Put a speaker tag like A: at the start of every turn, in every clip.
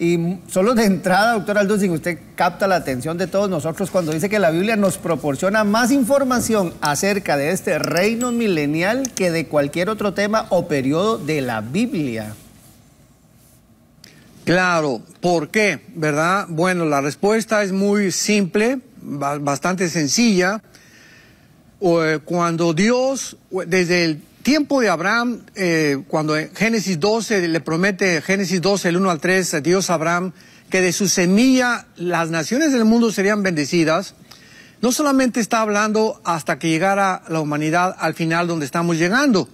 A: Y solo de entrada, doctor Alducin, usted capta la atención de todos nosotros cuando dice que la Biblia nos proporciona más información acerca de este reino milenial que de cualquier otro tema o periodo de la Biblia. Claro, ¿por qué? ¿Verdad? Bueno, la respuesta es muy simple, bastante sencilla. Eh, cuando Dios, desde el tiempo de Abraham, eh, cuando en Génesis 12 le promete, Génesis 12, el 1 al 3, eh, a Dios Abraham, que de su semilla las naciones del mundo serían bendecidas, no solamente está hablando hasta que llegara la humanidad al final donde estamos llegando,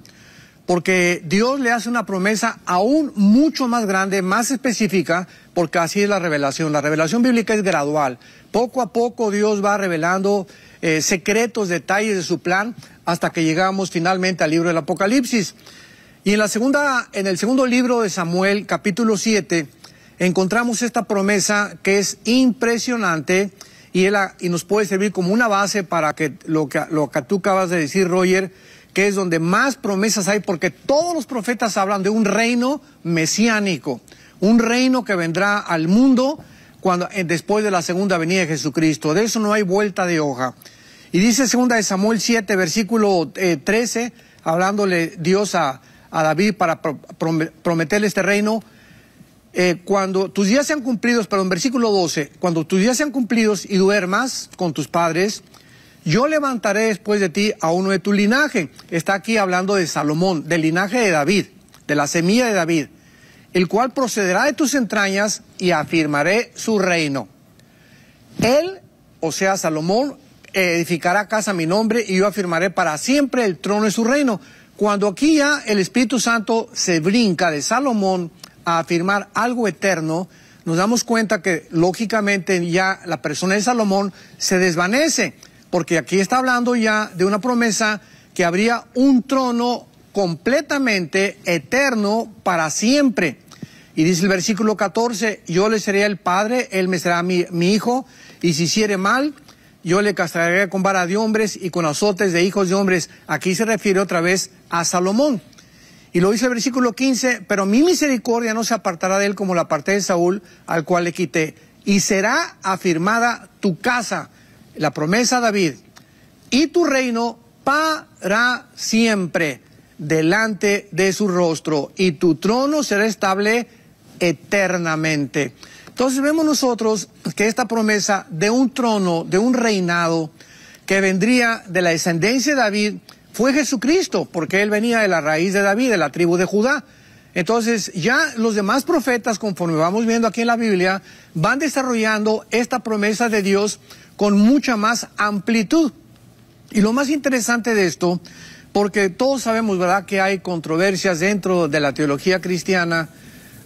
A: porque Dios le hace una promesa aún mucho más grande, más específica, porque así es la revelación. La revelación bíblica es gradual. Poco a poco Dios va revelando eh, secretos, detalles de su plan, hasta que llegamos finalmente al libro del Apocalipsis. Y en, la segunda, en el segundo libro de Samuel, capítulo 7, encontramos esta promesa que es impresionante y, y nos puede servir como una base para que lo, que lo que tú acabas de decir, Roger, que es donde más promesas hay, porque todos los profetas hablan de un reino mesiánico, un reino que vendrá al mundo cuando, eh, después de la segunda venida de Jesucristo. De eso no hay vuelta de hoja. Y dice segunda de Samuel 7, versículo 13, eh, hablándole Dios a, David para prometerle este reino. Eh, cuando tus días sean cumplidos, en versículo 12, cuando tus días sean cumplidos y duermas con tus padres, yo levantaré después de ti a uno de tu linaje. Está aquí hablando de Salomón, del linaje de David, de la semilla de David, el cual procederá de tus entrañas y afirmaré su reino. Él, o sea, Salomón, edificará casa a mi nombre y yo afirmaré para siempre el trono de su reino. Cuando aquí ya el Espíritu Santo se brinca de Salomón a afirmar algo eterno, nos damos cuenta que lógicamente ya la persona de Salomón se desvanece porque aquí está hablando ya de una promesa que habría un trono completamente eterno para siempre. Y dice el versículo 14, yo le seré el padre, él me será mi, hijo, y si hiciere mal, yo le castraré con vara de hombres y con azotes de hijos de hombres. Aquí se refiere otra vez a Salomón. Y lo dice el versículo 15, pero mi misericordia no se apartará de él como la parte de Saúl, al cual le quité. Y será afirmada tu casa la promesa de David, y tu reino para siempre delante de su rostro, y tu trono será estable eternamente. Entonces vemos nosotros que esta promesa de un trono, de un reinado, que vendría de la descendencia de David, fue Jesucristo, porque él venía de la raíz de David, de la tribu de Judá. Entonces, ya los demás profetas, conforme vamos viendo aquí en la Biblia, van desarrollando esta promesa de Dios con mucha más amplitud. Y lo más interesante de esto, porque todos sabemos, ¿verdad?, que hay controversias dentro de la teología cristiana.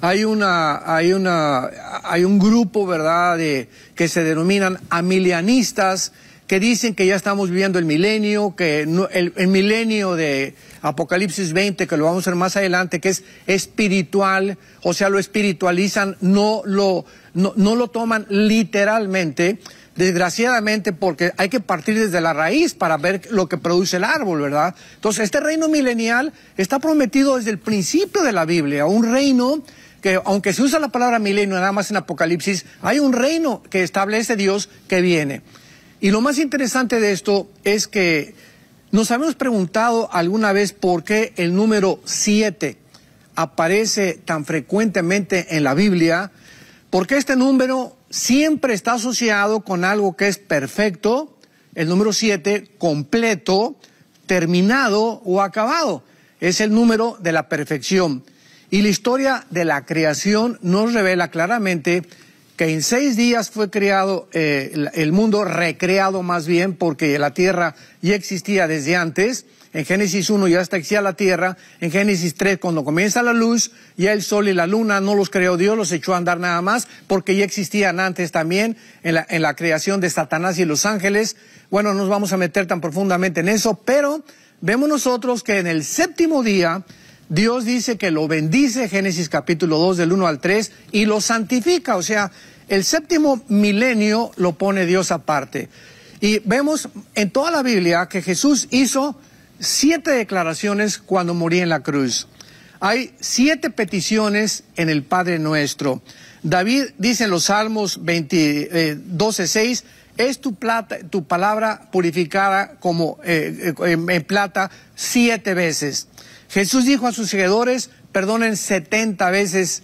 A: Hay una, hay una, hay un grupo, ¿verdad?, que se denominan amilianistas, que dicen que ya estamos viviendo el milenio, que el, milenio de Apocalipsis 20, que lo vamos a ver más adelante, que es espiritual, o sea, lo espiritualizan, no lo, no lo toman literalmente desgraciadamente, porque hay que partir desde la raíz para ver lo que produce el árbol, ¿verdad? Entonces, este reino milenial está prometido desde el principio de la Biblia, un reino que aunque se usa la palabra milenio nada más en Apocalipsis, hay un reino que establece Dios que viene. Y lo más interesante de esto es que nos habíamos preguntado alguna vez por qué el número 7 aparece tan frecuentemente en la Biblia, porque este número siempre está asociado con algo que es perfecto, el número siete, completo, terminado o acabado. Es el número de la perfección. Y la historia de la creación nos revela claramente que en seis días fue creado eh, el mundo, recreado más bien, porque la tierra ya existía desde antes en Génesis 1 ya está existía la tierra, en Génesis 3 cuando comienza la luz, ya el sol y la luna no los creó Dios, los echó a andar nada más, porque ya existían antes también en la, en la creación de Satanás y los ángeles. Bueno, no nos vamos a meter tan profundamente en eso, pero vemos nosotros que en el séptimo día Dios dice que lo bendice, Génesis capítulo 2 del 1 al 3, y lo santifica, o sea, el séptimo milenio lo pone Dios aparte. Y vemos en toda la Biblia que Jesús hizo siete declaraciones cuando morí en la cruz. Hay siete peticiones en el Padre Nuestro. David dice en los Salmos 20, eh, es tu, plata, tu palabra purificada como eh, eh, en, plata siete veces. Jesús dijo a sus seguidores, perdonen setenta veces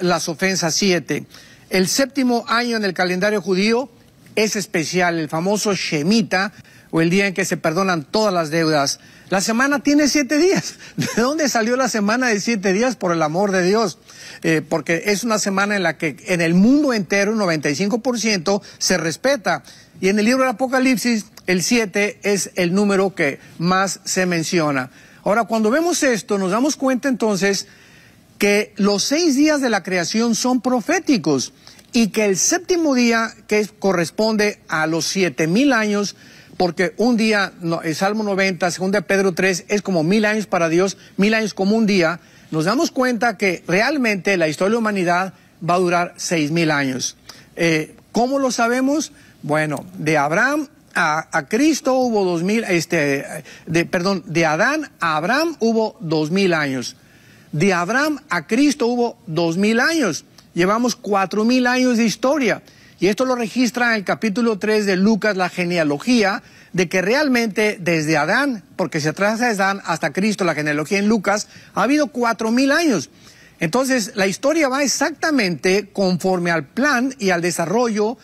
A: las ofensas siete. El séptimo año en el calendario judío es especial, el famoso Shemita, o el día en que se perdonan todas las deudas. La semana tiene siete días. ¿De dónde salió la semana de siete días? Por el amor de Dios. Eh, porque es una semana en la que en el mundo entero un 95% se respeta. Y en el libro del Apocalipsis, el siete es el número que más se menciona. Ahora, cuando vemos esto, nos damos cuenta entonces que los seis días de la creación son proféticos y que el séptimo día, que corresponde a los siete mil años, porque un día, el Salmo 90, segunda de Pedro 3, es como mil años para Dios, mil años como un día, nos damos cuenta que realmente la historia de la humanidad va a durar seis mil años. Eh, ¿Cómo lo sabemos? Bueno, de Abraham a, Cristo hubo dos mil, este, de, perdón, de Adán a Abraham hubo dos mil años. De Abraham a Cristo hubo dos mil años. Llevamos cuatro mil años de historia. Y esto lo registra en el capítulo 3 de Lucas, la genealogía, de que realmente desde Adán, porque se traza de Adán hasta Cristo, la genealogía en Lucas, ha habido cuatro mil años. Entonces, la historia va exactamente conforme al plan y al desarrollo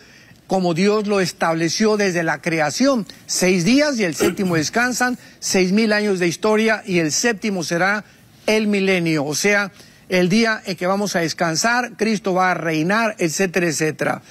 A: como Dios lo estableció desde la creación. Seis días y el séptimo descansan, seis mil años de historia y el séptimo será el milenio, o sea, el día en que vamos a descansar, Cristo va a reinar, etcétera, etcétera.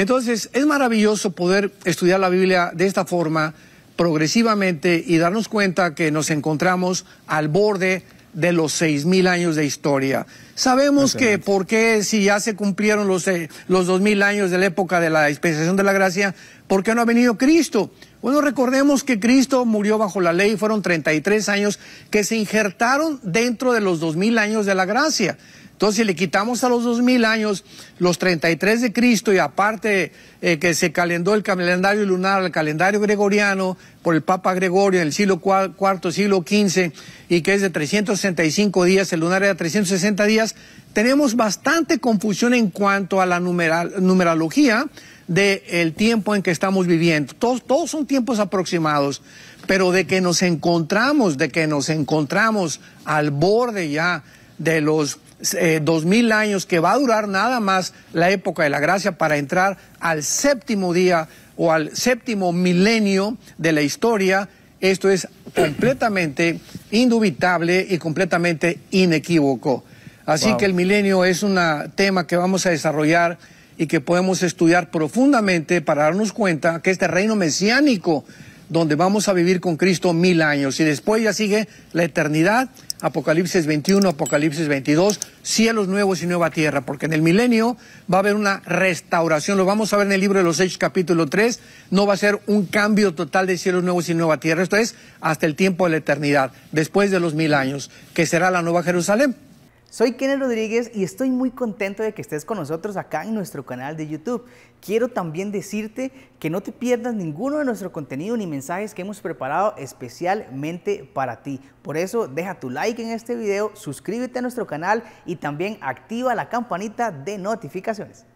A: Entonces, es maravilloso poder estudiar la Biblia de esta forma, progresivamente, y darnos cuenta que nos encontramos al borde de los seis mil años de historia. Sabemos que por qué si ya se cumplieron los eh, los dos mil años de la época de la dispensación de la gracia, ¿por qué no ha venido Cristo? Bueno, recordemos que Cristo murió bajo la ley, fueron 33 años que se injertaron dentro de los dos mil años de la gracia. Entonces, si le quitamos a los dos mil años los 33 de Cristo y aparte eh, que se calendó el calendario lunar, al calendario gregoriano por el Papa Gregorio en el siglo IV, siglo XV, y que es de 365 días, el lunar era 360 días, tenemos bastante confusión en cuanto a la numerología del tiempo en que estamos viviendo. Todos, todos son tiempos aproximados, pero de que nos encontramos, de que nos encontramos al borde ya de los eh, dos mil años que va a durar nada más la época de la gracia para entrar al séptimo día o al séptimo milenio de la historia. Esto es completamente indubitable y completamente inequívoco. Así que el milenio es un tema que vamos a desarrollar y que podemos estudiar profundamente para darnos cuenta que este reino mesiánico donde vamos a vivir con Cristo mil años. Y después ya sigue la eternidad, Apocalipsis 21, Apocalipsis 22, cielos nuevos y nueva tierra, porque en el milenio va a haber una restauración, lo vamos a ver en el libro de los Hechos capítulo 3, no va a ser un cambio total de cielos nuevos y nueva tierra, esto es hasta el tiempo de la eternidad, después de los mil años, que será la nueva Jerusalén. Soy Kenneth Rodríguez y estoy muy contento de que estés con nosotros acá en nuestro canal de YouTube. Quiero también decirte que no te pierdas ninguno de nuestro contenido ni mensajes que hemos preparado especialmente para ti. Por eso deja tu like en este video, suscríbete a nuestro canal y también activa la campanita de notificaciones.